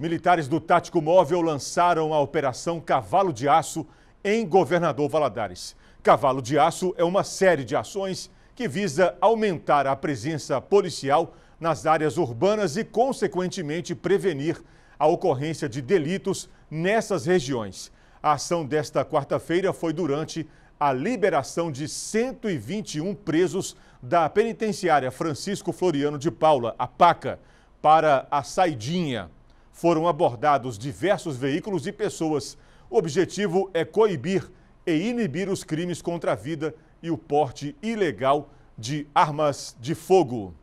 Militares do Tático Móvel lançaram a Operação Cavalo de Aço em Governador Valadares. Cavalo de Aço é uma série de ações que visa aumentar a presença policial nas áreas urbanas e, consequentemente, prevenir a ocorrência de delitos nessas regiões. A ação desta quarta-feira foi durante a liberação de 121 presos da penitenciária Francisco Floriano de Paula, a PACA, para a Saidinha, foram abordados diversos veículos e pessoas. O objetivo é coibir e inibir os crimes contra a vida e o porte ilegal de armas de fogo.